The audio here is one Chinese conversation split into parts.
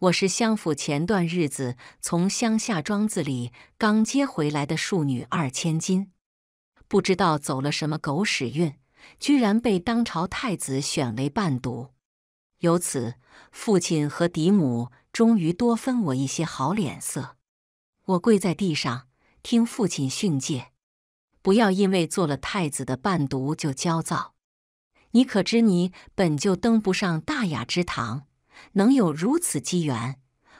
我是相府前段日子从乡下庄子里刚接回来的庶女二千金，不知道走了什么狗屎运，居然被当朝太子选为伴读。由此，父亲和嫡母终于多分我一些好脸色。我跪在地上听父亲训诫：不要因为做了太子的伴读就焦躁。你可知你本就登不上大雅之堂。能有如此机缘，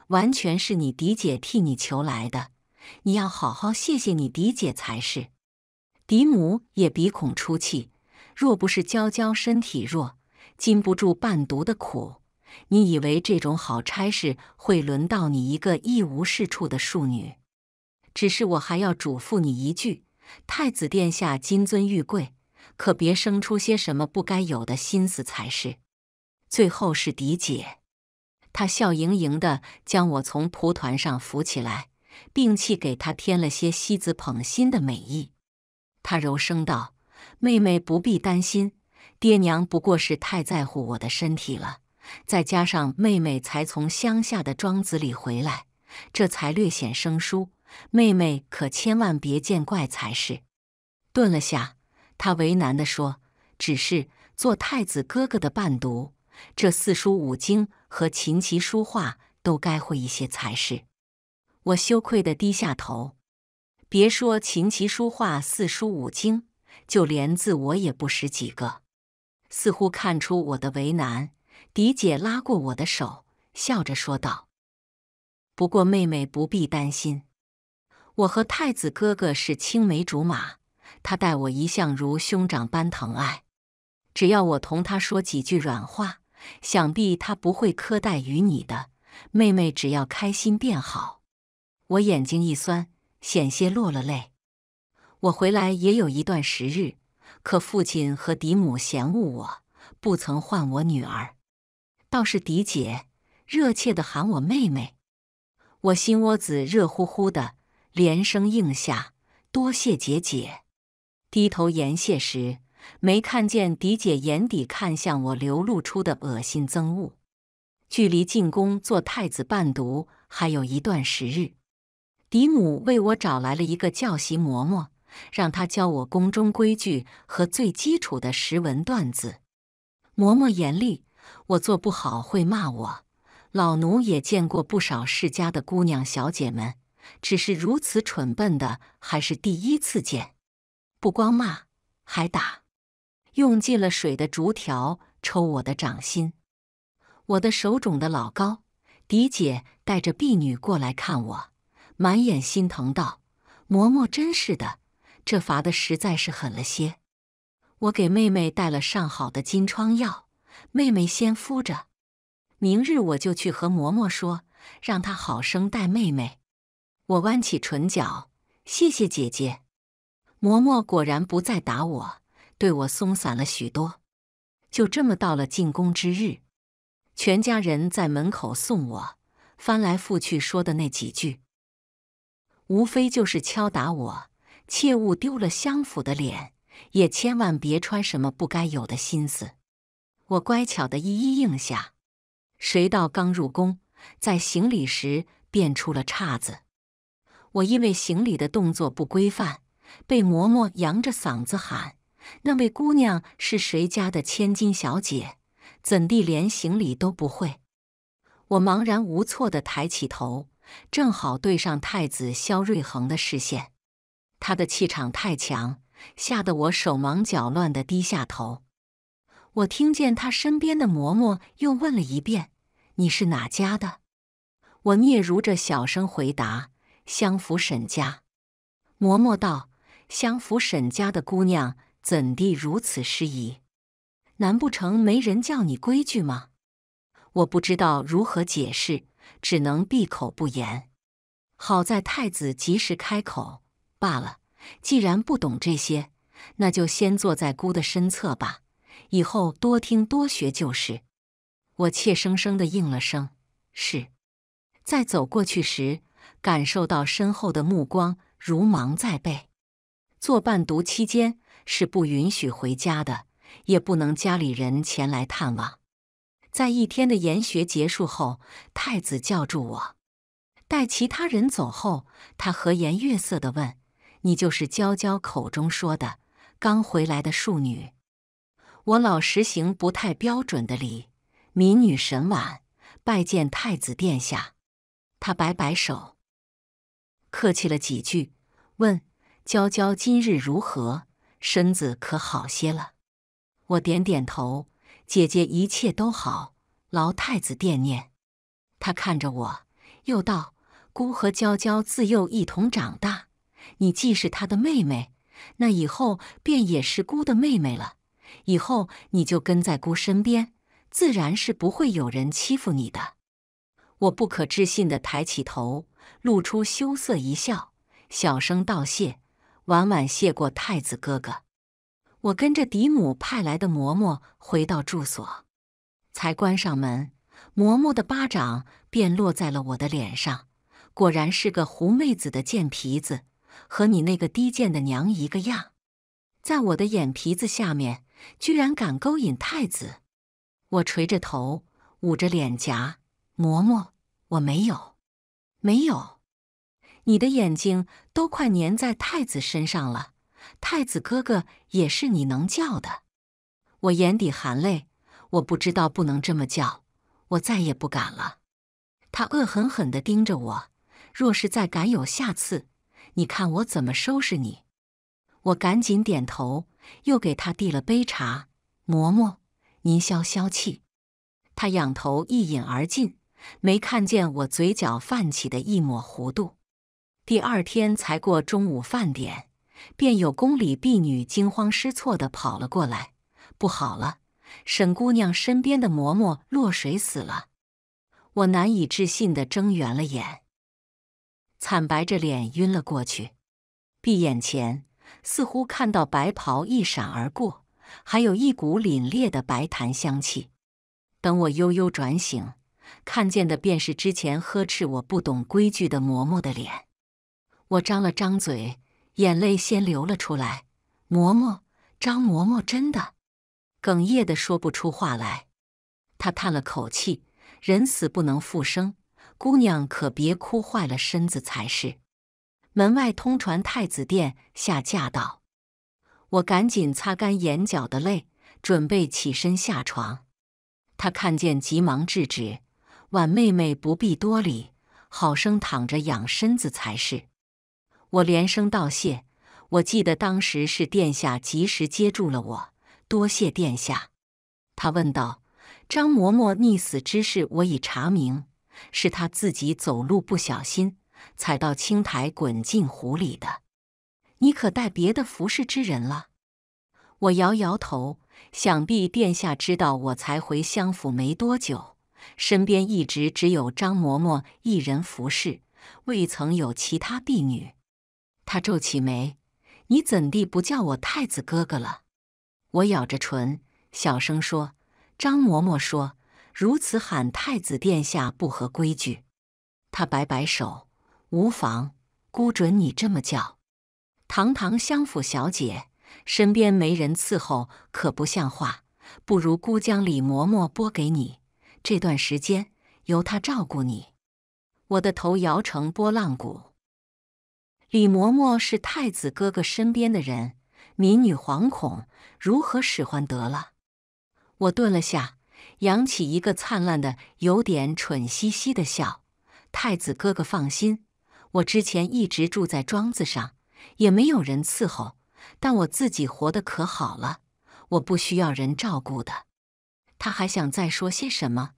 完全是你嫡姐替你求来的，你要好好谢谢你嫡姐才是。嫡母也鼻孔出气，若不是娇娇身体弱，禁不住伴读的苦，你以为这种好差事会轮到你一个一无是处的庶女？只是我还要嘱咐你一句：太子殿下金尊玉贵，可别生出些什么不该有的心思才是。最后是嫡姐。他笑盈盈地将我从蒲团上扶起来，并气给他添了些惜子捧心的美意。他柔声道：“妹妹不必担心，爹娘不过是太在乎我的身体了，再加上妹妹才从乡下的庄子里回来，这才略显生疏。妹妹可千万别见怪才是。”顿了下，他为难地说：“只是做太子哥哥的伴读。”这四书五经和琴棋书画都该会一些才是。我羞愧的低下头，别说琴棋书画、四书五经，就连字我也不识几个。似乎看出我的为难，狄姐拉过我的手，笑着说道：“不过妹妹不必担心，我和太子哥哥是青梅竹马，他待我一向如兄长般疼爱，只要我同他说几句软话。”想必他不会苛待于你的妹妹，只要开心便好。我眼睛一酸，险些落了泪。我回来也有一段时日，可父亲和嫡母嫌恶我，不曾唤我女儿，倒是嫡姐热切地喊我妹妹，我心窝子热乎乎的，连声应下，多谢姐姐。低头言谢时。没看见狄姐眼底看向我流露出的恶心憎恶。距离进宫做太子伴读还有一段时日，嫡母为我找来了一个教习嬷嬷，让她教我宫中规矩和最基础的识文段子。嬷嬷严厉，我做不好会骂我。老奴也见过不少世家的姑娘小姐们，只是如此蠢笨的还是第一次见。不光骂，还打。用尽了水的竹条抽我的掌心，我的手肿的老高。狄姐带着婢女过来看我，满眼心疼道：“嬷嬷真是的，这罚的实在是狠了些。”我给妹妹带了上好的金疮药，妹妹先敷着。明日我就去和嬷嬷说，让她好生待妹妹。我弯起唇角，谢谢姐姐。嬷嬷果然不再打我。对我松散了许多，就这么到了进宫之日，全家人在门口送我，翻来覆去说的那几句，无非就是敲打我，切勿丢了相府的脸，也千万别穿什么不该有的心思。我乖巧的一一应下，谁道刚入宫，在行礼时便出了岔子，我因为行礼的动作不规范，被嬷嬷扬着嗓子喊。那位姑娘是谁家的千金小姐？怎地连行礼都不会？我茫然无措地抬起头，正好对上太子萧睿恒的视线。他的气场太强，吓得我手忙脚乱地低下头。我听见他身边的嬷嬷又问了一遍：“你是哪家的？”我嗫嚅着小声回答：“相府沈家。”嬷嬷道：“相府沈家的姑娘。”怎地如此失仪？难不成没人教你规矩吗？我不知道如何解释，只能闭口不言。好在太子及时开口罢了。既然不懂这些，那就先坐在姑的身侧吧。以后多听多学就是。我怯生生的应了声“是”。在走过去时，感受到身后的目光如芒在背。做伴读期间。是不允许回家的，也不能家里人前来探望。在一天的研学结束后，太子叫住我，待其他人走后，他和颜悦色的问：“你就是娇娇口中说的刚回来的庶女？”我老实行不太标准的礼，民女沈婉拜见太子殿下。他摆摆手，客气了几句，问：“娇娇今日如何？”身子可好些了？我点点头。姐姐一切都好，劳太子惦念。他看着我，又道：“姑和娇娇自幼一同长大，你既是她的妹妹，那以后便也是姑的妹妹了。以后你就跟在姑身边，自然是不会有人欺负你的。”我不可置信地抬起头，露出羞涩一笑，小声道谢。婉婉谢过太子哥哥，我跟着嫡母派来的嬷嬷回到住所，才关上门，嬷嬷的巴掌便落在了我的脸上。果然是个狐妹子的贱皮子，和你那个低贱的娘一个样，在我的眼皮子下面居然敢勾引太子！我垂着头，捂着脸颊，嬷嬷，我没有，没有。你的眼睛都快粘在太子身上了，太子哥哥也是你能叫的。我眼底含泪，我不知道不能这么叫，我再也不敢了。他恶狠狠地盯着我，若是再敢有下次，你看我怎么收拾你。我赶紧点头，又给他递了杯茶。嬷嬷，您消消气。他仰头一饮而尽，没看见我嘴角泛起的一抹弧度。第二天才过中午饭点，便有宫里婢女惊慌失措地跑了过来：“不好了，沈姑娘身边的嬷嬷落水死了！”我难以置信地睁圆了眼，惨白着脸晕了过去。闭眼前，似乎看到白袍一闪而过，还有一股凛冽的白檀香气。等我悠悠转醒，看见的便是之前呵斥我不懂规矩的嬷嬷的脸。我张了张嘴，眼泪先流了出来。嬷嬷，张嬷嬷真的哽咽的说不出话来。他叹了口气：“人死不能复生，姑娘可别哭坏了身子才是。”门外通传太子殿下驾到。我赶紧擦干眼角的泪，准备起身下床。他看见，急忙制止：“婉妹妹不必多礼，好生躺着养身子才是。”我连声道谢。我记得当时是殿下及时接住了我，多谢殿下。他问道：“张嬷嬷溺死之事，我已查明，是她自己走路不小心，踩到青苔，滚进湖里的。你可带别的服侍之人了？”我摇摇头。想必殿下知道，我才回相府没多久，身边一直只有张嬷嬷一人服侍，未曾有其他婢女。他皱起眉：“你怎地不叫我太子哥哥了？”我咬着唇，小声说：“张嬷嬷说如此喊太子殿下不合规矩。”他摆摆手：“无妨，姑准你这么叫。堂堂相府小姐，身边没人伺候可不像话。不如姑将李嬷嬷拨给你，这段时间由她照顾你。”我的头摇成波浪鼓。李嬷嬷是太子哥哥身边的人，民女惶恐，如何使唤得了？我顿了下，扬起一个灿烂的、有点蠢兮兮的笑。太子哥哥放心，我之前一直住在庄子上，也没有人伺候，但我自己活得可好了，我不需要人照顾的。他还想再说些什么，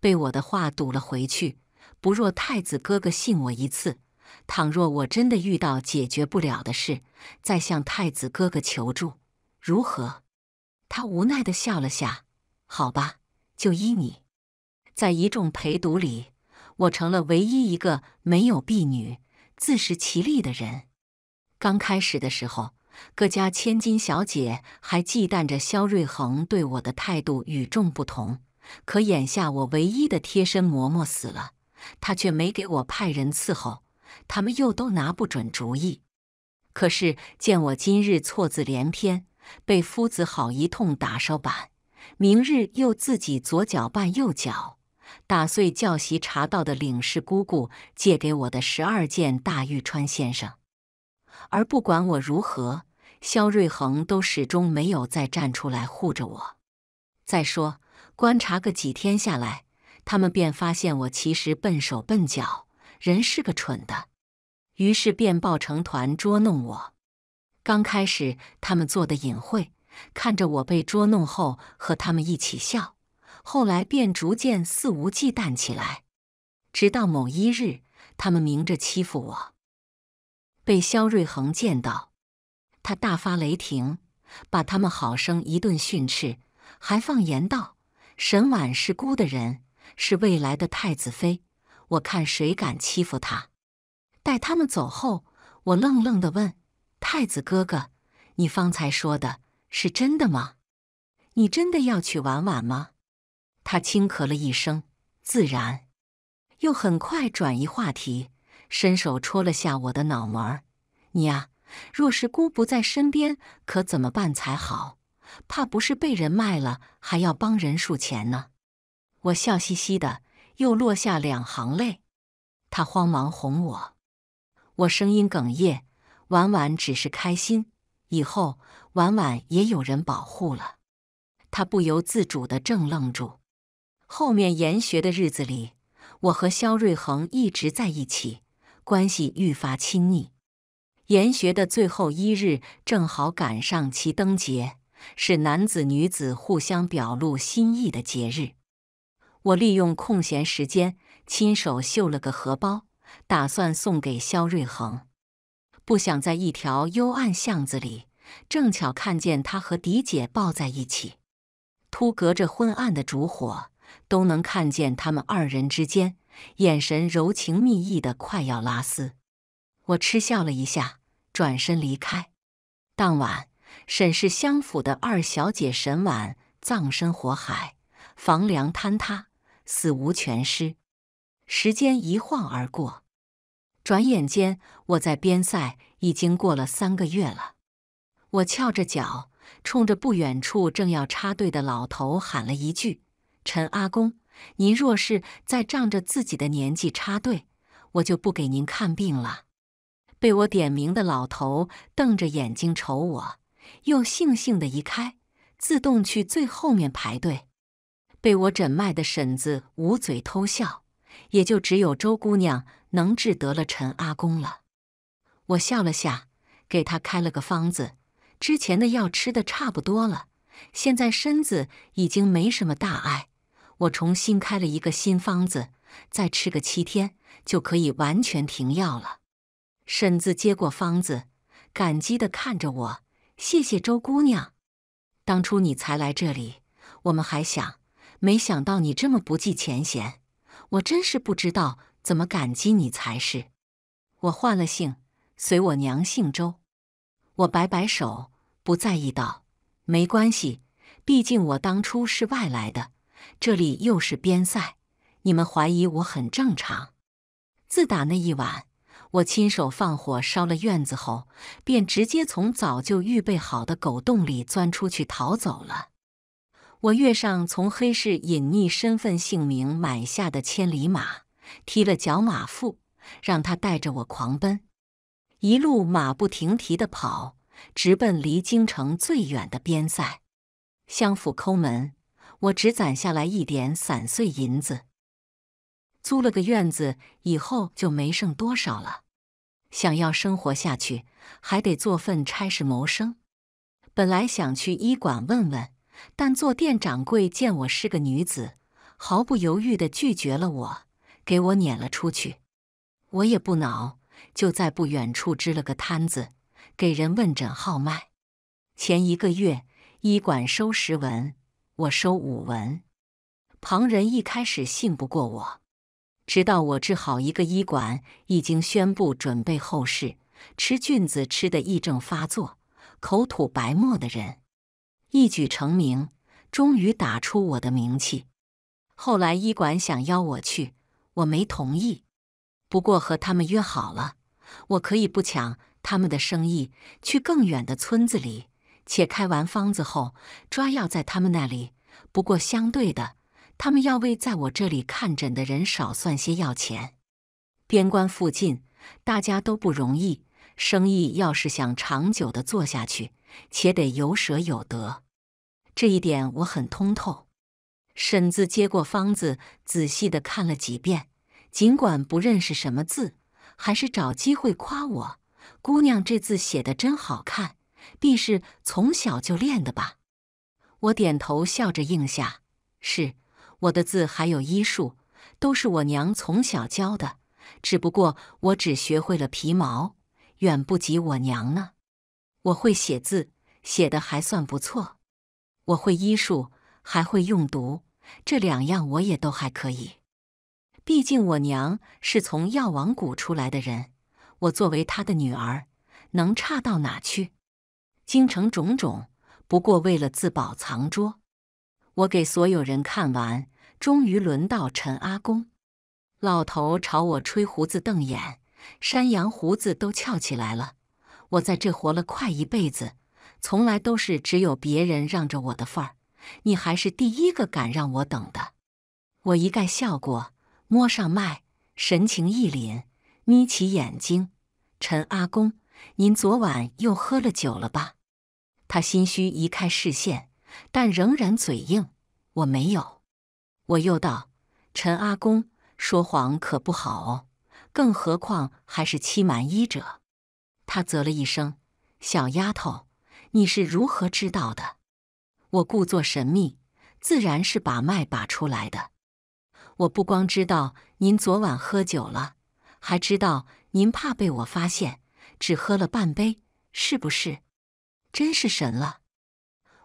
被我的话堵了回去。不若太子哥哥信我一次。倘若我真的遇到解决不了的事，再向太子哥哥求助，如何？他无奈地笑了下。好吧，就依你。在一众陪读里，我成了唯一一个没有婢女、自食其力的人。刚开始的时候，各家千金小姐还忌惮着萧瑞恒对我的态度与众不同，可眼下我唯一的贴身嬷嬷死了，他却没给我派人伺候。他们又都拿不准主意，可是见我今日错字连篇，被夫子好一通打手板；明日又自己左脚绊右脚，打碎教习茶道的领事姑姑借给我的十二件大玉川先生。而不管我如何，萧瑞恒都始终没有再站出来护着我。再说，观察个几天下来，他们便发现我其实笨手笨脚。人是个蠢的，于是便抱成团捉弄我。刚开始，他们做的隐晦，看着我被捉弄后和他们一起笑。后来便逐渐肆无忌惮起来，直到某一日，他们明着欺负我，被肖瑞恒见到，他大发雷霆，把他们好生一顿训斥，还放言道：“沈婉是孤的人，是未来的太子妃。”我看谁敢欺负他！待他们走后，我愣愣地问太子哥哥：“你方才说的是真的吗？你真的要娶婉婉吗？”他轻咳了一声，自然，又很快转移话题，伸手戳了下我的脑门儿：“你呀，若是姑不在身边，可怎么办才好？怕不是被人卖了，还要帮人数钱呢。”我笑嘻嘻的。又落下两行泪，他慌忙哄我，我声音哽咽。婉婉只是开心，以后婉婉也有人保护了。他不由自主的正愣住。后面研学的日子里，我和肖瑞恒一直在一起，关系愈发亲密。研学的最后一日，正好赶上七灯节，是男子女子互相表露心意的节日。我利用空闲时间亲手绣了个荷包，打算送给肖瑞恒。不想在一条幽暗巷子里，正巧看见他和嫡姐抱在一起，突隔着昏暗的烛火，都能看见他们二人之间眼神柔情蜜意的快要拉丝。我嗤笑了一下，转身离开。当晚，沈氏相府的二小姐沈婉葬身火海，房梁坍塌。死无全尸。时间一晃而过，转眼间我在边塞已经过了三个月了。我翘着脚，冲着不远处正要插队的老头喊了一句：“陈阿公，您若是再仗着自己的年纪插队，我就不给您看病了。”被我点名的老头瞪着眼睛瞅我，又悻悻地移开，自动去最后面排队。被我诊脉的婶子捂嘴偷笑，也就只有周姑娘能治得了陈阿公了。我笑了下，给她开了个方子。之前的药吃的差不多了，现在身子已经没什么大碍。我重新开了一个新方子，再吃个七天就可以完全停药了。婶子接过方子，感激地看着我，谢谢周姑娘。当初你才来这里，我们还想。没想到你这么不计前嫌，我真是不知道怎么感激你才是。我换了姓，随我娘姓周。我摆摆手，不在意道：“没关系，毕竟我当初是外来的，这里又是边塞，你们怀疑我很正常。”自打那一晚，我亲手放火烧了院子后，便直接从早就预备好的狗洞里钻出去逃走了。我跃上从黑市隐匿身份姓名买下的千里马，踢了脚马腹，让他带着我狂奔，一路马不停蹄地跑，直奔离京城最远的边塞。相府抠门，我只攒下来一点散碎银子，租了个院子，以后就没剩多少了。想要生活下去，还得做份差事谋生。本来想去医馆问问。但做店掌柜见我是个女子，毫不犹豫地拒绝了我，给我撵了出去。我也不恼，就在不远处支了个摊子，给人问诊号脉。前一个月，医馆收十文，我收五文。旁人一开始信不过我，直到我治好一个医馆已经宣布准备后事，吃菌子吃的癔症发作、口吐白沫的人。一举成名，终于打出我的名气。后来医馆想邀我去，我没同意。不过和他们约好了，我可以不抢他们的生意，去更远的村子里。且开完方子后抓药在他们那里。不过相对的，他们要为在我这里看诊的人少算些药钱。边关附近大家都不容易，生意要是想长久的做下去，且得有舍有得。这一点我很通透。婶子接过方子，仔细的看了几遍，尽管不认识什么字，还是找机会夸我：“姑娘这字写的真好看，必是从小就练的吧？”我点头笑着应下：“是我的字还有医术，都是我娘从小教的，只不过我只学会了皮毛，远不及我娘呢。我会写字，写的还算不错。”我会医术，还会用毒，这两样我也都还可以。毕竟我娘是从药王谷出来的人，我作为她的女儿，能差到哪去？京城种种，不过为了自保藏拙。我给所有人看完，终于轮到陈阿公。老头朝我吹胡子瞪眼，山羊胡子都翘起来了。我在这活了快一辈子。从来都是只有别人让着我的份儿，你还是第一个敢让我等的。我一概笑过，摸上脉，神情一凛，眯起眼睛。陈阿公，您昨晚又喝了酒了吧？他心虚移开视线，但仍然嘴硬。我没有。我又道：“陈阿公，说谎可不好哦，更何况还是欺瞒医者。”他啧了一声：“小丫头。”你是如何知道的？我故作神秘，自然是把脉把出来的。我不光知道您昨晚喝酒了，还知道您怕被我发现，只喝了半杯，是不是？真是神了！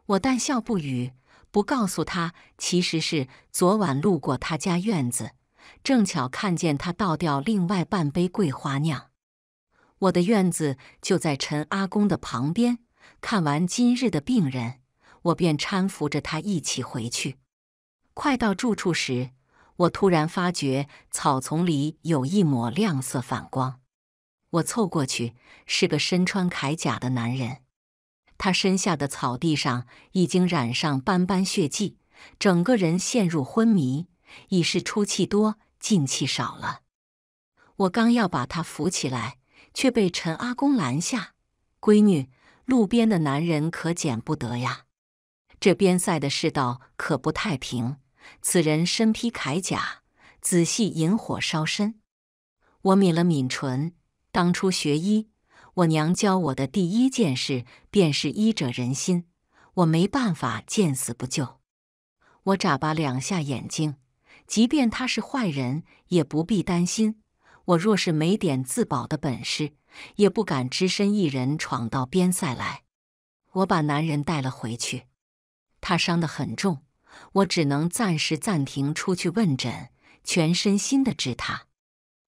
我淡笑不语，不告诉他其实是昨晚路过他家院子，正巧看见他倒掉另外半杯桂花酿。我的院子就在陈阿公的旁边。看完今日的病人，我便搀扶着他一起回去。快到住处时，我突然发觉草丛里有一抹亮色反光。我凑过去，是个身穿铠甲的男人。他身下的草地上已经染上斑斑血迹，整个人陷入昏迷，已是出气多进气少了。我刚要把他扶起来，却被陈阿公拦下：“闺女。”路边的男人可捡不得呀！这边塞的世道可不太平。此人身披铠甲，仔细引火烧身。我抿了抿唇，当初学医，我娘教我的第一件事便是医者仁心。我没办法见死不救。我眨巴两下眼睛，即便他是坏人，也不必担心。我若是没点自保的本事。也不敢只身一人闯到边塞来。我把男人带了回去，他伤得很重，我只能暂时暂停出去问诊，全身心的治他。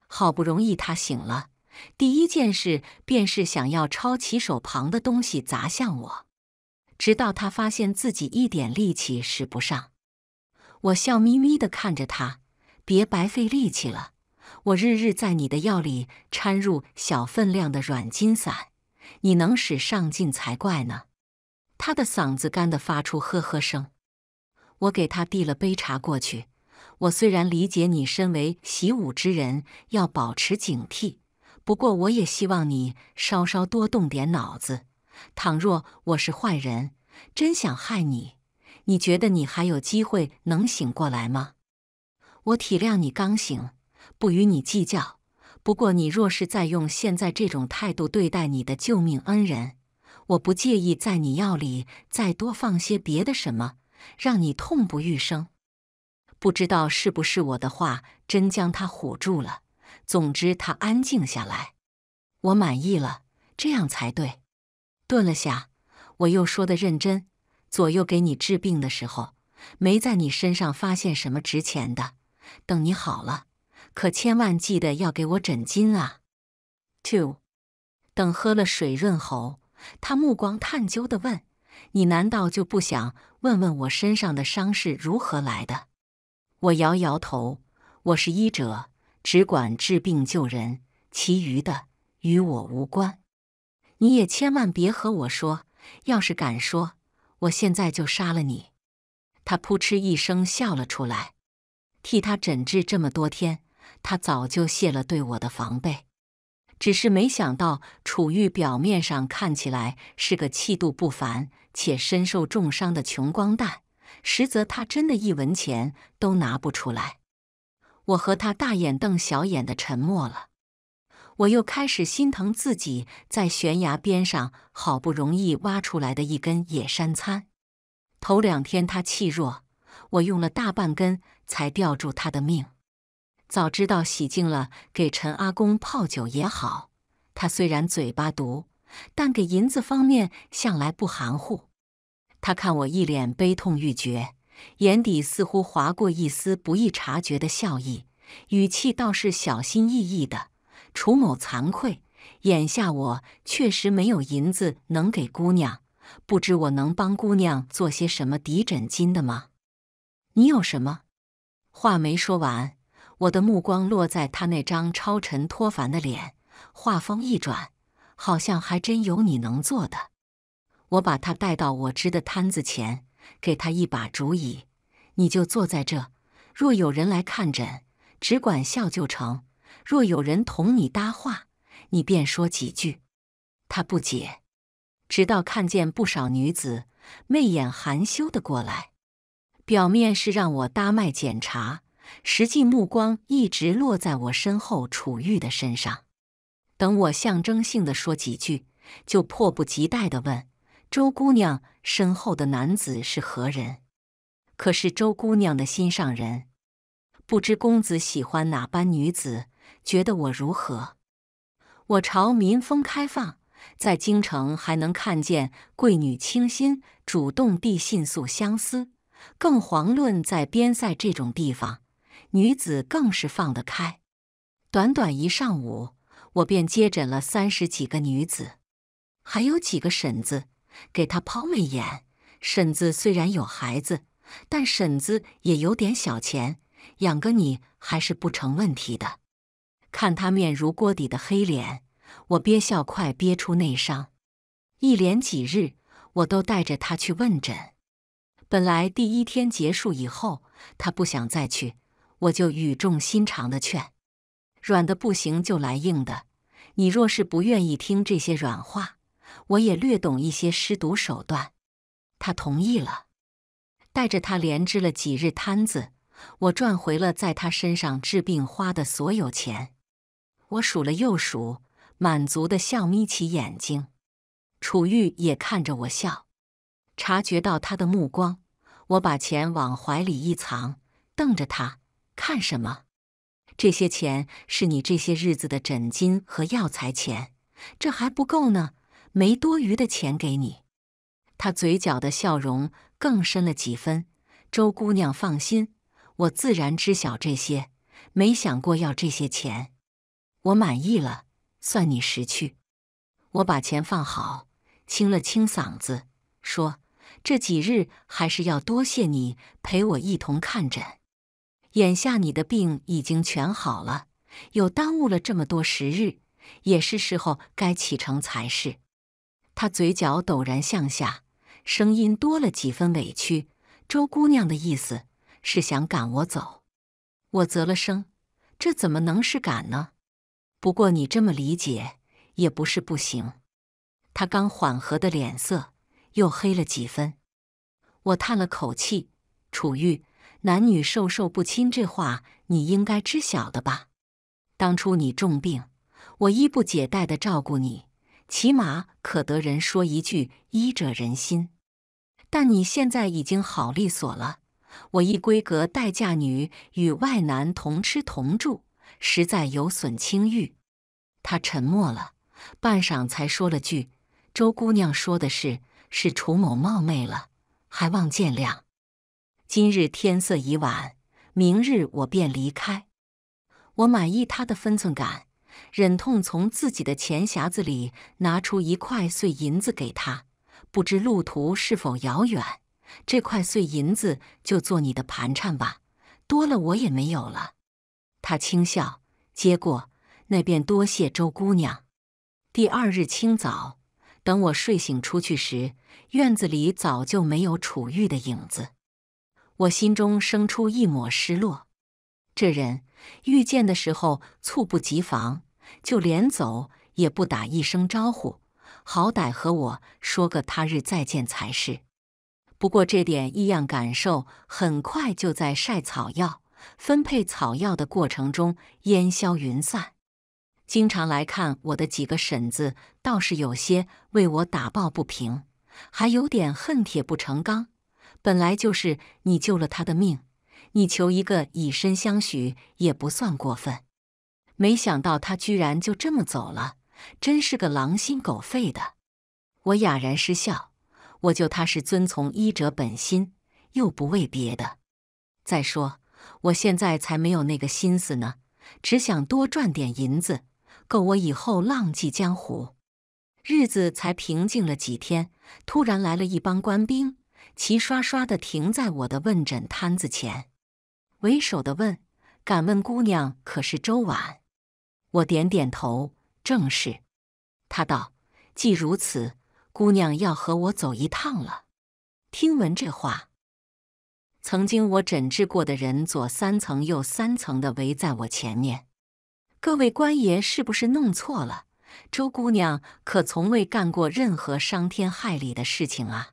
好不容易他醒了，第一件事便是想要抄起手旁的东西砸向我，直到他发现自己一点力气使不上，我笑眯眯的看着他，别白费力气了。我日日在你的药里掺入小分量的软金散，你能使上劲才怪呢。他的嗓子干得发出呵呵声。我给他递了杯茶过去。我虽然理解你身为习武之人要保持警惕，不过我也希望你稍稍多动点脑子。倘若我是坏人，真想害你，你觉得你还有机会能醒过来吗？我体谅你刚醒。不与你计较。不过，你若是再用现在这种态度对待你的救命恩人，我不介意在你药里再多放些别的什么，让你痛不欲生。不知道是不是我的话真将他唬住了？总之，他安静下来，我满意了，这样才对。顿了下，我又说的认真：左右给你治病的时候，没在你身上发现什么值钱的。等你好了。可千万记得要给我枕巾啊！Two，等喝了水润喉，他目光探究的问：“你难道就不想问问我身上的伤是如何来的？”我摇摇头：“我是医者，只管治病救人，其余的与我无关。你也千万别和我说，要是敢说，我现在就杀了你。”他扑哧一声笑了出来，替他诊治这么多天。他早就卸了对我的防备，只是没想到楚玉表面上看起来是个气度不凡且身受重伤的穷光蛋，实则他真的一文钱都拿不出来。我和他大眼瞪小眼的沉默了，我又开始心疼自己在悬崖边上好不容易挖出来的一根野山参。头两天他气弱，我用了大半根才吊住他的命。早知道洗净了，给陈阿公泡酒也好。他虽然嘴巴毒，但给银子方面向来不含糊。他看我一脸悲痛欲绝，眼底似乎划过一丝不易察觉的笑意，语气倒是小心翼翼的。楚某惭愧，眼下我确实没有银子能给姑娘。不知我能帮姑娘做些什么抵枕金的吗？你有什么？话没说完。我的目光落在他那张超尘脱凡的脸，话锋一转，好像还真有你能做的。我把他带到我织的摊子前，给他一把竹椅，你就坐在这。若有人来看诊，只管笑就成；若有人同你搭话，你便说几句。他不解，直到看见不少女子媚眼含羞的过来，表面是让我搭脉检查。实际目光一直落在我身后楚玉的身上，等我象征性的说几句，就迫不及待地问：“周姑娘身后的男子是何人？可是周姑娘的心上人？不知公子喜欢哪般女子？觉得我如何？”我朝民风开放，在京城还能看见贵女倾心主动递信诉相思，更遑论在边塞这种地方。女子更是放得开，短短一上午，我便接诊了三十几个女子，还有几个婶子给她抛媚眼。婶子虽然有孩子，但婶子也有点小钱，养个你还是不成问题的。看她面如锅底的黑脸，我憋笑快憋出内伤。一连几日，我都带着她去问诊。本来第一天结束以后，她不想再去。我就语重心长的劝，软的不行就来硬的。你若是不愿意听这些软话，我也略懂一些施毒手段。他同意了，带着他连支了几日摊子，我赚回了在他身上治病花的所有钱。我数了又数，满足的笑，眯起眼睛。楚玉也看着我笑，察觉到他的目光，我把钱往怀里一藏，瞪着他。看什么？这些钱是你这些日子的诊金和药材钱，这还不够呢，没多余的钱给你。他嘴角的笑容更深了几分。周姑娘放心，我自然知晓这些，没想过要这些钱。我满意了，算你识趣。我把钱放好，清了清嗓子，说：“这几日还是要多谢你陪我一同看诊。”眼下你的病已经全好了，又耽误了这么多时日，也是时候该启程才是。他嘴角陡然向下，声音多了几分委屈。周姑娘的意思是想赶我走？我啧了声，这怎么能是赶呢？不过你这么理解也不是不行。他刚缓和的脸色又黑了几分，我叹了口气，楚玉。男女授受不亲，这话你应该知晓的吧？当初你重病，我衣不解带的照顾你，起码可得人说一句医者仁心。但你现在已经好利索了，我一闺阁待嫁女与外男同吃同住，实在有损清誉。他沉默了半晌，才说了句：“周姑娘说的是，是楚某冒昧了，还望见谅。”今日天色已晚，明日我便离开。我满意他的分寸感，忍痛从自己的钱匣子里拿出一块碎银子给他。不知路途是否遥远，这块碎银子就做你的盘缠吧。多了我也没有了。他轻笑，接过，那便多谢周姑娘。第二日清早，等我睡醒出去时，院子里早就没有楚玉的影子。我心中生出一抹失落。这人遇见的时候猝不及防，就连走也不打一声招呼，好歹和我说个他日再见才是。不过这点异样感受很快就在晒草药、分配草药的过程中烟消云散。经常来看我的几个婶子倒是有些为我打抱不平，还有点恨铁不成钢。本来就是你救了他的命，你求一个以身相许也不算过分。没想到他居然就这么走了，真是个狼心狗肺的！我哑然失笑。我救他是遵从医者本心，又不为别的。再说我现在才没有那个心思呢，只想多赚点银子，够我以后浪迹江湖。日子才平静了几天，突然来了一帮官兵。齐刷刷的停在我的问诊摊子前，为首的问：“敢问姑娘，可是周婉？”我点点头：“正是。”他道：“既如此，姑娘要和我走一趟了。”听闻这话，曾经我诊治过的人左三层右三层的围在我前面。各位官爷，是不是弄错了？周姑娘可从未干过任何伤天害理的事情啊！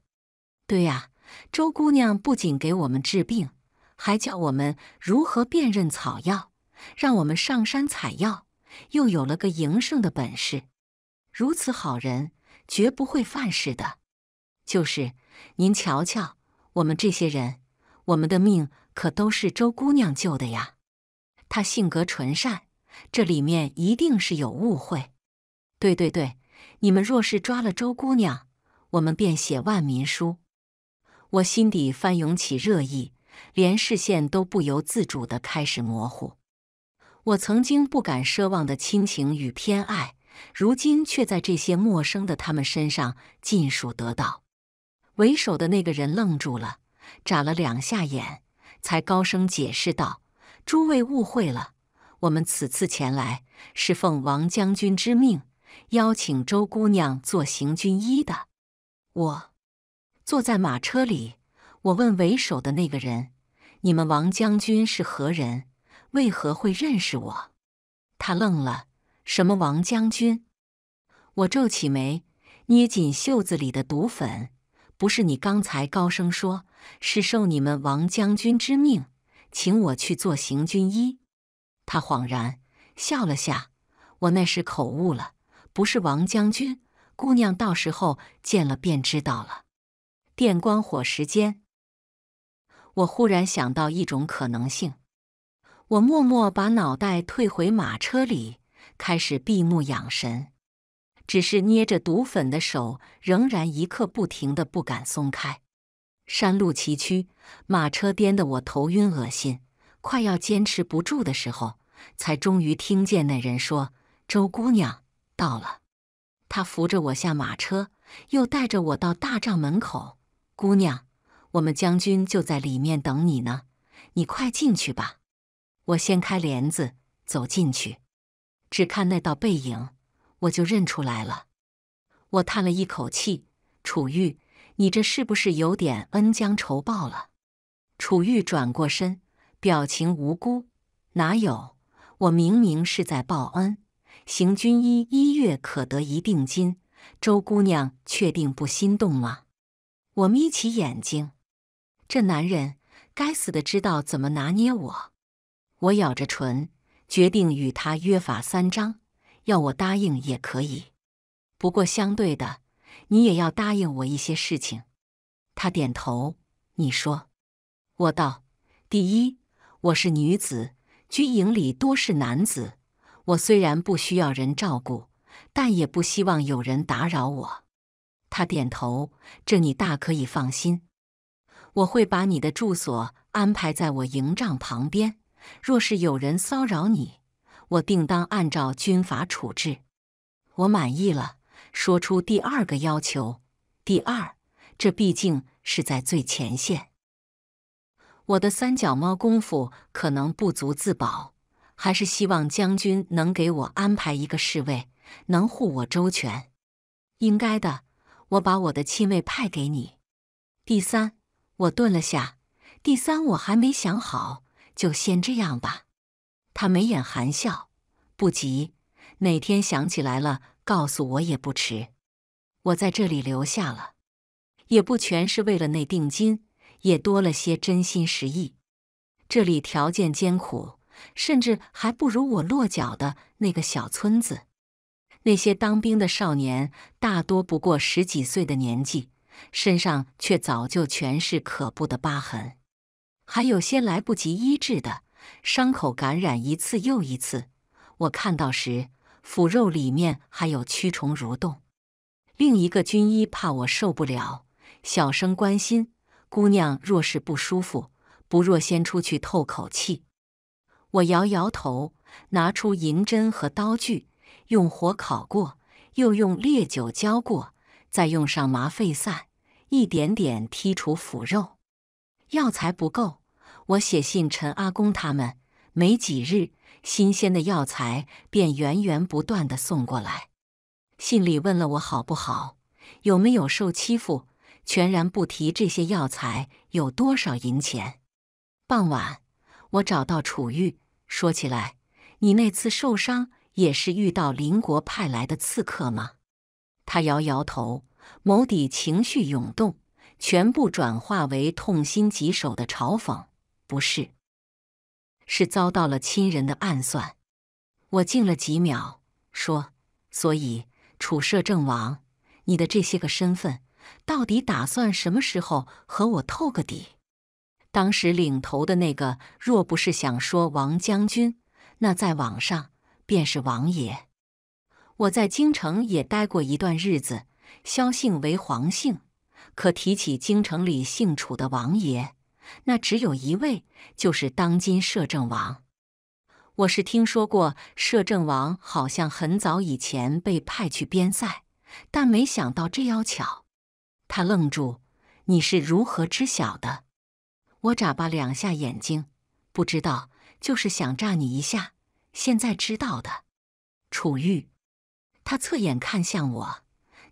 对呀。周姑娘不仅给我们治病，还教我们如何辨认草药，让我们上山采药，又有了个营生的本事。如此好人，绝不会犯事的。就是您瞧瞧我们这些人，我们的命可都是周姑娘救的呀。她性格纯善，这里面一定是有误会。对对对，你们若是抓了周姑娘，我们便写万民书。我心底翻涌起热意，连视线都不由自主的开始模糊。我曾经不敢奢望的亲情与偏爱，如今却在这些陌生的他们身上尽数得到。为首的那个人愣住了，眨了两下眼，才高声解释道：“诸位误会了，我们此次前来是奉王将军之命，邀请周姑娘做行军医的。”我。坐在马车里，我问为首的那个人：“你们王将军是何人？为何会认识我？”他愣了：“什么王将军？”我皱起眉，捏紧袖子里的毒粉：“不是你刚才高声说，是受你们王将军之命，请我去做行军医。”他恍然笑了下：“我那时口误了，不是王将军。姑娘到时候见了便知道了。”电光火石间，我忽然想到一种可能性，我默默把脑袋退回马车里，开始闭目养神，只是捏着毒粉的手仍然一刻不停的不敢松开。山路崎岖，马车颠得我头晕恶心，快要坚持不住的时候，才终于听见那人说：“周姑娘到了。”他扶着我下马车，又带着我到大帐门口。姑娘，我们将军就在里面等你呢，你快进去吧。我掀开帘子走进去，只看那道背影，我就认出来了。我叹了一口气：“楚玉，你这是不是有点恩将仇报了？”楚玉转过身，表情无辜：“哪有？我明明是在报恩。行军医一月可得一锭金，周姑娘确定不心动吗？”我眯起眼睛，这男人该死的知道怎么拿捏我。我咬着唇，决定与他约法三章，要我答应也可以。不过相对的，你也要答应我一些事情。他点头。你说？我道：第一，我是女子，军营里多是男子，我虽然不需要人照顾，但也不希望有人打扰我。他点头，这你大可以放心，我会把你的住所安排在我营帐旁边。若是有人骚扰你，我定当按照军法处置。我满意了，说出第二个要求。第二，这毕竟是在最前线，我的三脚猫功夫可能不足自保，还是希望将军能给我安排一个侍卫，能护我周全。应该的。我把我的亲卫派给你。第三，我顿了下。第三，我还没想好，就先这样吧。他眉眼含笑，不急，哪天想起来了告诉我也不迟。我在这里留下了，也不全是为了那定金，也多了些真心实意。这里条件艰苦，甚至还不如我落脚的那个小村子。那些当兵的少年大多不过十几岁的年纪，身上却早就全是可怖的疤痕，还有些来不及医治的伤口感染一次又一次。我看到时，腐肉里面还有蛆虫蠕动。另一个军医怕我受不了，小声关心：“姑娘若是不舒服，不若先出去透口气。”我摇摇头，拿出银针和刀具。用火烤过，又用烈酒浇过，再用上麻沸散，一点点剔除腐肉。药材不够，我写信陈阿公他们。没几日，新鲜的药材便源源不断的送过来。信里问了我好不好，有没有受欺负，全然不提这些药材有多少银钱。傍晚，我找到楚玉，说起来，你那次受伤。也是遇到邻国派来的刺客吗？他摇摇头，眸底情绪涌动，全部转化为痛心疾首的嘲讽。不是，是遭到了亲人的暗算。我静了几秒，说：“所以，楚摄政王，你的这些个身份，到底打算什么时候和我透个底？”当时领头的那个，若不是想说王将军，那在网上。便是王爷，我在京城也待过一段日子。萧姓为皇姓，可提起京城里姓楚的王爷，那只有一位，就是当今摄政王。我是听说过摄政王，好像很早以前被派去边塞，但没想到这要巧。他愣住，你是如何知晓的？我眨巴两下眼睛，不知道，就是想诈你一下。现在知道的，楚玉，他侧眼看向我。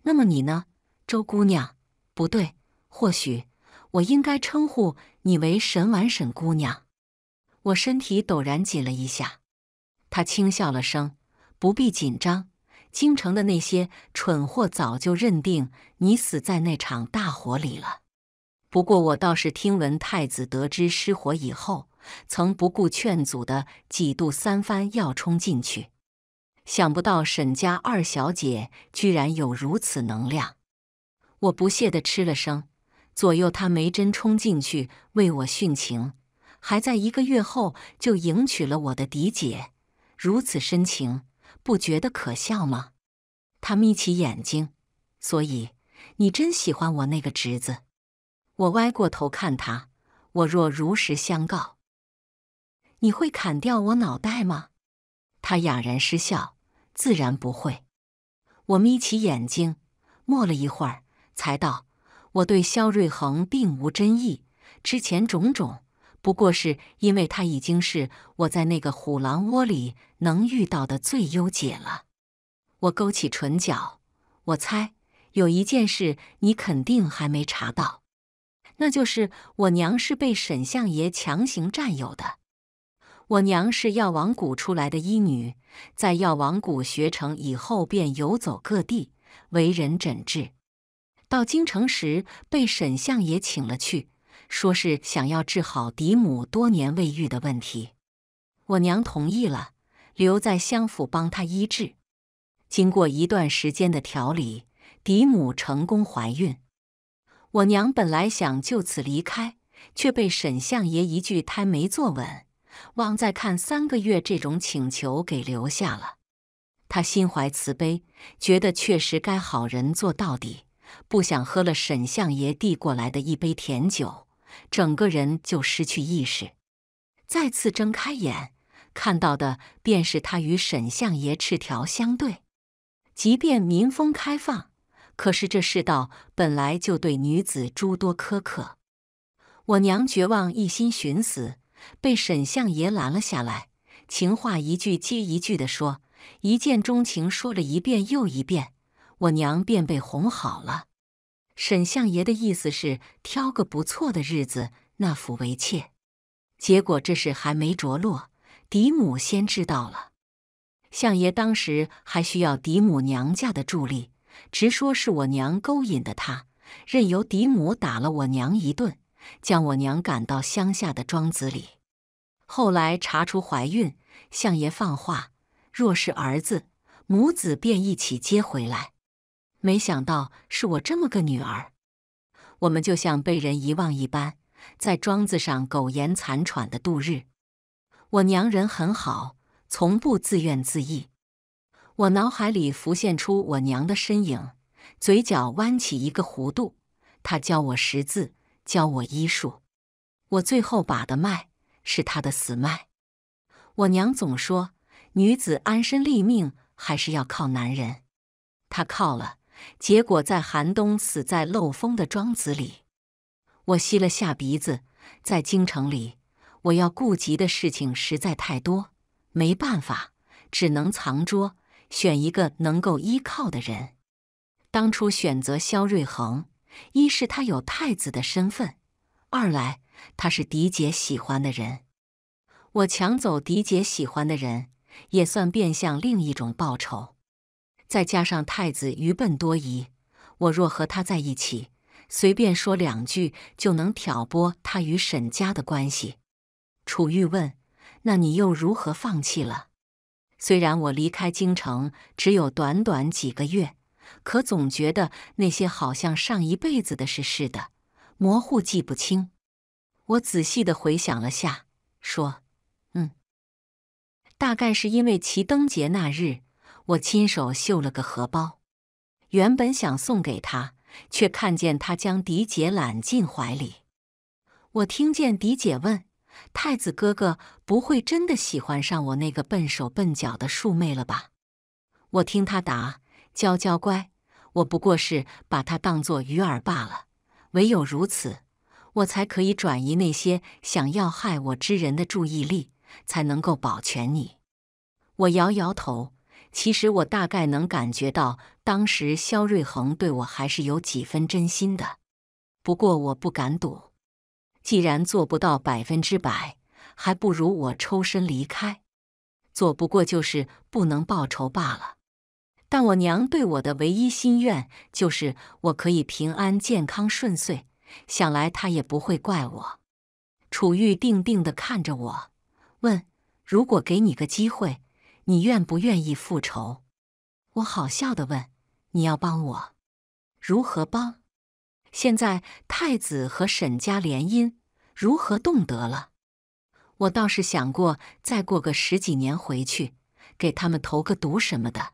那么你呢，周姑娘？不对，或许我应该称呼你为沈婉沈姑娘。我身体陡然紧了一下。他轻笑了声：“不必紧张，京城的那些蠢货早就认定你死在那场大火里了。不过我倒是听闻太子得知失火以后。”曾不顾劝阻的几度三番要冲进去，想不到沈家二小姐居然有如此能量。我不屑地嗤了声，左右他没真冲进去为我殉情，还在一个月后就迎娶了我的嫡姐。如此深情，不觉得可笑吗？他眯起眼睛，所以你真喜欢我那个侄子？我歪过头看他，我若如实相告。你会砍掉我脑袋吗？他哑然失笑，自然不会。我眯起眼睛，默了一会儿，才道：“我对萧瑞恒并无真意，之前种种不过是因为他已经是我在那个虎狼窝里能遇到的最优解了。”我勾起唇角，我猜有一件事你肯定还没查到，那就是我娘是被沈相爷强行占有的。我娘是药王谷出来的医女，在药王谷学成以后便游走各地为人诊治。到京城时，被沈相爷请了去，说是想要治好嫡母多年未愈的问题。我娘同意了，留在相府帮她医治。经过一段时间的调理，嫡母成功怀孕。我娘本来想就此离开，却被沈相爷一句“胎没坐稳”。望再看三个月，这种请求给留下了。他心怀慈悲，觉得确实该好人做到底，不想喝了沈相爷递过来的一杯甜酒，整个人就失去意识。再次睁开眼，看到的便是他与沈相爷赤条相对。即便民风开放，可是这世道本来就对女子诸多苛刻。我娘绝望，一心寻死。被沈相爷拦了下来，情话一句接一句的说“一见钟情”，说了一遍又一遍，我娘便被哄好了。沈相爷的意思是挑个不错的日子纳府为妾，结果这事还没着落，嫡母先知道了。相爷当时还需要嫡母娘家的助力，直说是我娘勾引的他，任由嫡母打了我娘一顿。将我娘赶到乡下的庄子里，后来查出怀孕。相爷放话，若是儿子，母子便一起接回来。没想到是我这么个女儿，我们就像被人遗忘一般，在庄子上苟延残喘的度日。我娘人很好，从不自怨自艾。我脑海里浮现出我娘的身影，嘴角弯起一个弧度。她教我识字。教我医术，我最后把的脉是他的死脉。我娘总说，女子安身立命还是要靠男人，他靠了，结果在寒冬死在漏风的庄子里。我吸了下鼻子，在京城里，我要顾及的事情实在太多，没办法，只能藏拙，选一个能够依靠的人。当初选择肖瑞恒。一是他有太子的身份，二来他是狄姐喜欢的人。我抢走狄姐喜欢的人，也算变相另一种报仇。再加上太子愚笨多疑，我若和他在一起，随便说两句就能挑拨他与沈家的关系。楚玉问：“那你又如何放弃了？”虽然我离开京城只有短短几个月。可总觉得那些好像上一辈子的事似的，模糊记不清。我仔细的回想了下，说：“嗯，大概是因为齐灯节那日，我亲手绣了个荷包，原本想送给他，却看见他将狄姐揽进怀里。我听见狄姐问：‘太子哥哥不会真的喜欢上我那个笨手笨脚的庶妹了吧？’我听他答。”娇娇乖，我不过是把它当作鱼饵罢了。唯有如此，我才可以转移那些想要害我之人的注意力，才能够保全你。我摇摇头，其实我大概能感觉到，当时肖瑞恒对我还是有几分真心的。不过我不敢赌，既然做不到百分之百，还不如我抽身离开，做不过就是不能报仇罢了。但我娘对我的唯一心愿就是我可以平安、健康、顺遂。想来她也不会怪我。楚玉定定地看着我，问：“如果给你个机会，你愿不愿意复仇？”我好笑地问：“你要帮我？如何帮？现在太子和沈家联姻，如何动得了？”我倒是想过，再过个十几年回去，给他们投个毒什么的。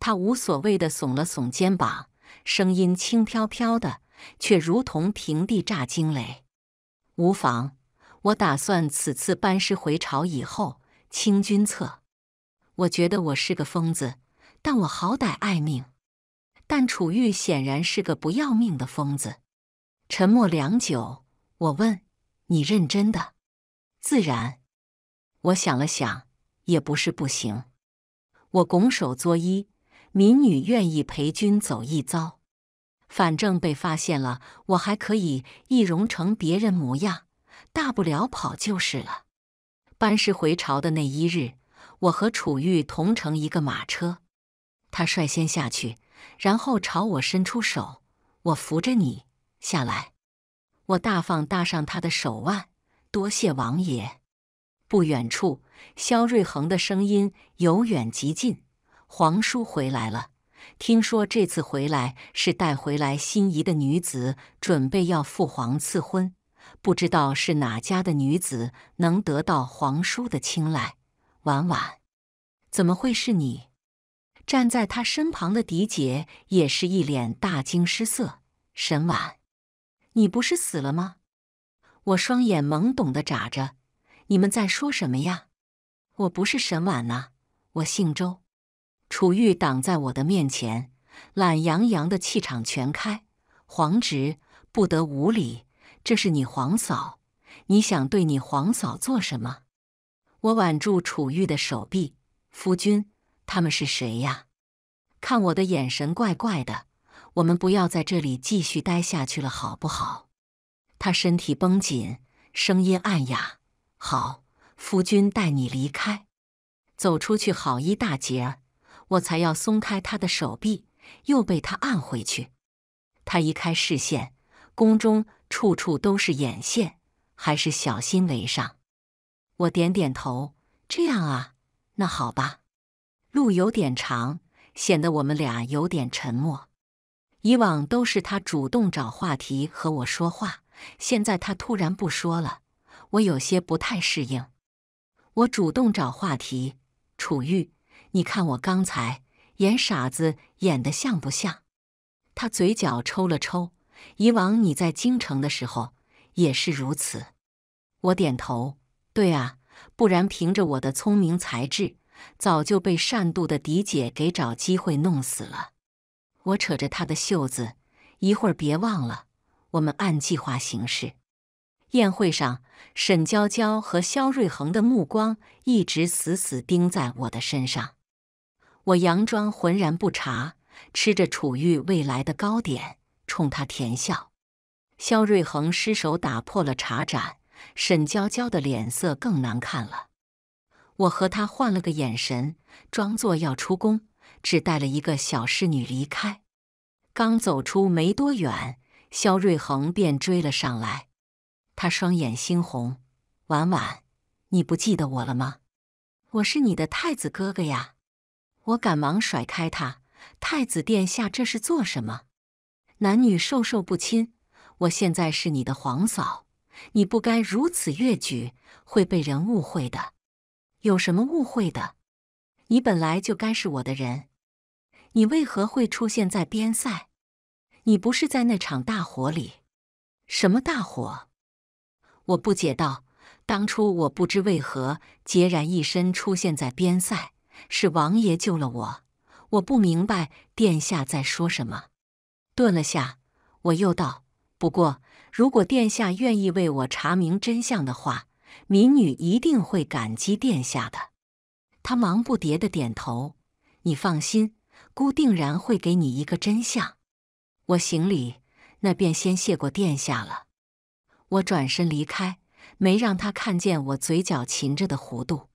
他无所谓的耸了耸肩膀，声音轻飘飘的，却如同平地炸惊雷。无妨，我打算此次班师回朝以后清君侧。我觉得我是个疯子，但我好歹爱命。但楚玉显然是个不要命的疯子。沉默良久，我问：“你认真的？”“自然。”我想了想，也不是不行。我拱手作揖。民女愿意陪君走一遭，反正被发现了，我还可以易容成别人模样，大不了跑就是了。班师回朝的那一日，我和楚玉同乘一个马车，他率先下去，然后朝我伸出手，我扶着你下来。我大方搭上他的手腕，多谢王爷。不远处，萧瑞恒的声音由远及近。皇叔回来了，听说这次回来是带回来心仪的女子，准备要父皇赐婚，不知道是哪家的女子能得到皇叔的青睐。婉婉，怎么会是你？站在他身旁的狄姐也是一脸大惊失色。沈婉，你不是死了吗？我双眼懵懂的眨着，你们在说什么呀？我不是沈婉呐，我姓周。楚玉挡在我的面前，懒洋洋的气场全开。皇直，不得无礼，这是你皇嫂，你想对你皇嫂做什么？我挽住楚玉的手臂，夫君，他们是谁呀？看我的眼神怪怪的。我们不要在这里继续待下去了，好不好？他身体绷紧，声音暗哑。好，夫君带你离开。走出去好一大截儿。我才要松开他的手臂，又被他按回去。他移开视线，宫中处处都是眼线，还是小心为上。我点点头，这样啊，那好吧。路有点长，显得我们俩有点沉默。以往都是他主动找话题和我说话，现在他突然不说了，我有些不太适应。我主动找话题，楚玉。你看我刚才演傻子演的像不像？他嘴角抽了抽。以往你在京城的时候也是如此。我点头，对啊，不然凭着我的聪明才智，早就被善妒的狄姐给找机会弄死了。我扯着他的袖子，一会儿别忘了，我们按计划行事。宴会上，沈娇娇和肖瑞恒的目光一直死死盯在我的身上。我佯装浑然不察，吃着楚玉未来的糕点，冲他甜笑。萧瑞恒失手打破了茶盏，沈娇娇的脸色更难看了。我和他换了个眼神，装作要出宫，只带了一个小侍女离开。刚走出没多远，萧瑞恒便追了上来。他双眼猩红：“婉婉，你不记得我了吗？我是你的太子哥哥呀！”我赶忙甩开他，太子殿下，这是做什么？男女授受不亲，我现在是你的皇嫂，你不该如此越矩，会被人误会的。有什么误会的？你本来就该是我的人，你为何会出现在边塞？你不是在那场大火里？什么大火？我不解道，当初我不知为何孑然一身出现在边塞。是王爷救了我，我不明白殿下在说什么。顿了下，我又道：“不过，如果殿下愿意为我查明真相的话，民女一定会感激殿下的。”他忙不迭的点头。你放心，姑定然会给你一个真相。我行礼，那便先谢过殿下了。我转身离开，没让他看见我嘴角噙着的弧度，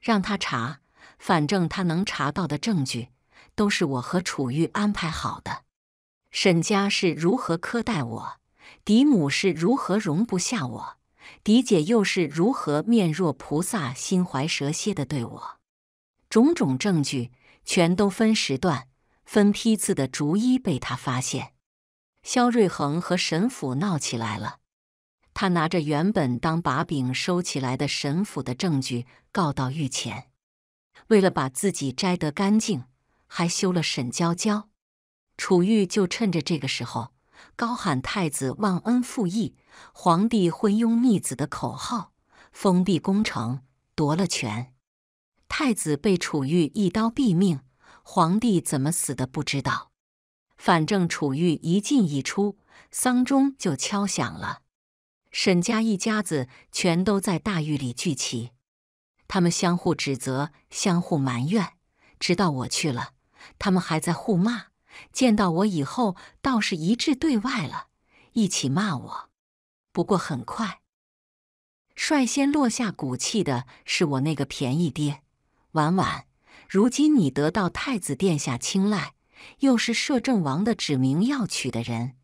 让他查。反正他能查到的证据，都是我和楚玉安排好的。沈家是如何苛待我，嫡母是如何容不下我，嫡姐又是如何面若菩萨心怀蛇蝎的对我，种种证据全都分时段、分批次的逐一被他发现。萧瑞恒和沈府闹起来了，他拿着原本当把柄收起来的沈府的证据告到御前。为了把自己摘得干净，还休了沈娇娇，楚玉就趁着这个时候，高喊太子忘恩负义、皇帝昏庸逆子的口号，封闭宫城，夺了权。太子被楚玉一刀毙命，皇帝怎么死的不知道，反正楚玉一进一出，丧钟就敲响了。沈家一家子全都在大狱里聚齐。他们相互指责，相互埋怨，直到我去了，他们还在互骂。见到我以后，倒是一致对外了，一起骂我。不过很快，率先落下骨气的是我那个便宜爹。婉婉，如今你得到太子殿下青睐，又是摄政王的指名要娶的人，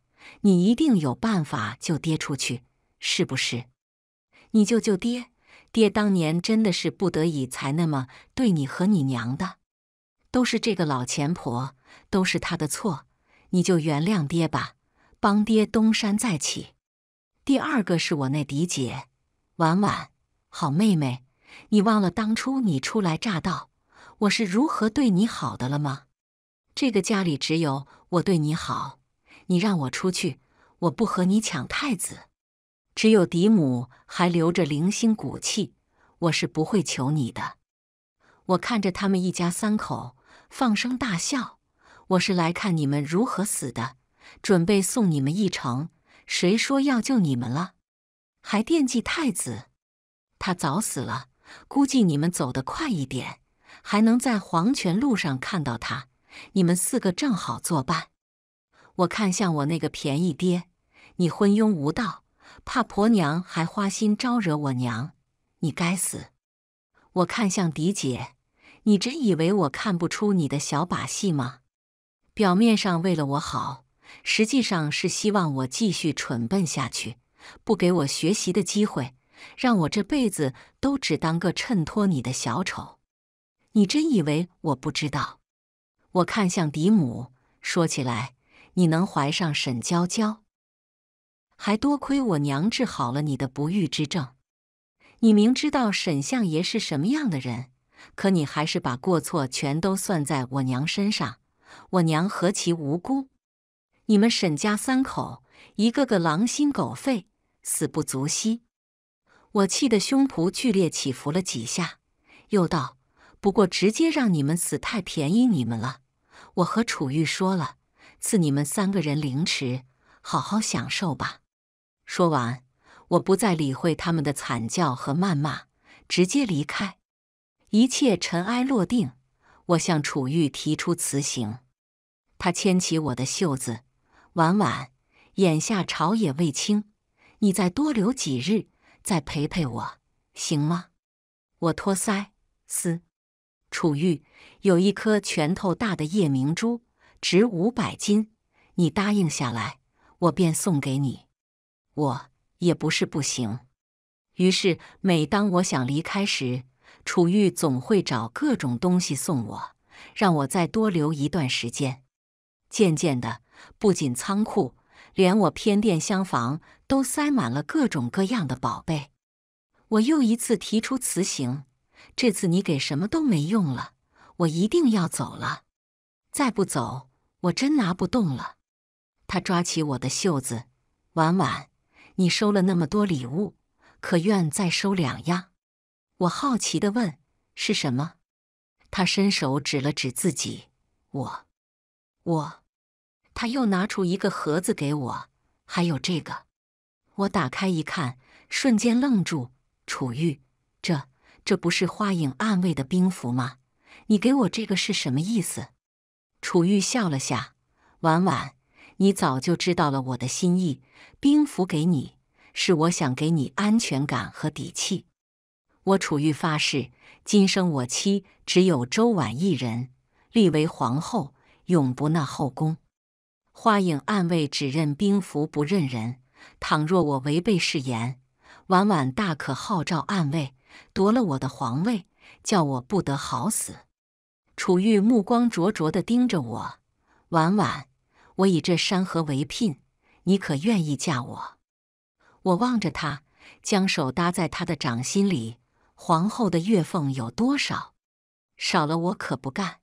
你一定有办法救爹出去，是不是？你就救爹。爹当年真的是不得已才那么对你和你娘的，都是这个老钱婆，都是她的错，你就原谅爹吧，帮爹东山再起。第二个是我那嫡姐婉婉，好妹妹，你忘了当初你初来乍到，我是如何对你好的了吗？这个家里只有我对你好，你让我出去，我不和你抢太子。只有嫡母还留着零星骨气，我是不会求你的。我看着他们一家三口放声大笑，我是来看你们如何死的，准备送你们一程。谁说要救你们了？还惦记太子？他早死了，估计你们走得快一点，还能在黄泉路上看到他。你们四个正好作伴。我看向我那个便宜爹，你昏庸无道。怕婆娘还花心招惹我娘，你该死！我看向嫡姐，你真以为我看不出你的小把戏吗？表面上为了我好，实际上是希望我继续蠢笨下去，不给我学习的机会，让我这辈子都只当个衬托你的小丑。你真以为我不知道？我看向嫡母，说起来，你能怀上沈娇娇？还多亏我娘治好了你的不育之症，你明知道沈相爷是什么样的人，可你还是把过错全都算在我娘身上。我娘何其无辜！你们沈家三口，一个个狼心狗肺，死不足惜。我气得胸脯剧烈起伏了几下，又道：“不过直接让你们死太便宜你们了。我和楚玉说了，赐你们三个人凌迟，好好享受吧。”说完，我不再理会他们的惨叫和谩骂，直接离开。一切尘埃落定，我向楚玉提出辞行。他牵起我的袖子：“婉婉，眼下朝野未清，你再多留几日，再陪陪我，行吗？”我托腮：“思，楚玉有一颗拳头大的夜明珠，值五百金，你答应下来，我便送给你。”我也不是不行。于是，每当我想离开时，楚玉总会找各种东西送我，让我再多留一段时间。渐渐的，不仅仓库，连我偏殿厢房都塞满了各种各样的宝贝。我又一次提出辞行，这次你给什么都没用了，我一定要走了。再不走，我真拿不动了。他抓起我的袖子，婉婉。你收了那么多礼物，可愿再收两样？我好奇地问：“是什么？”他伸手指了指自己：“我，我。”他又拿出一个盒子给我，还有这个。我打开一看，瞬间愣住。楚玉，这这不是花影暗卫的兵符吗？你给我这个是什么意思？楚玉笑了下：“婉婉。”你早就知道了我的心意，兵符给你，是我想给你安全感和底气。我楚玉发誓，今生我妻只有周婉一人，立为皇后，永不纳后宫。花影暗卫只认兵符不认人，倘若我违背誓言，婉婉大可号召暗卫夺了我的皇位，叫我不得好死。楚玉目光灼灼的盯着我，婉婉。我以这山河为聘，你可愿意嫁我？我望着他，将手搭在他的掌心里。皇后的月俸有多少？少了我可不干。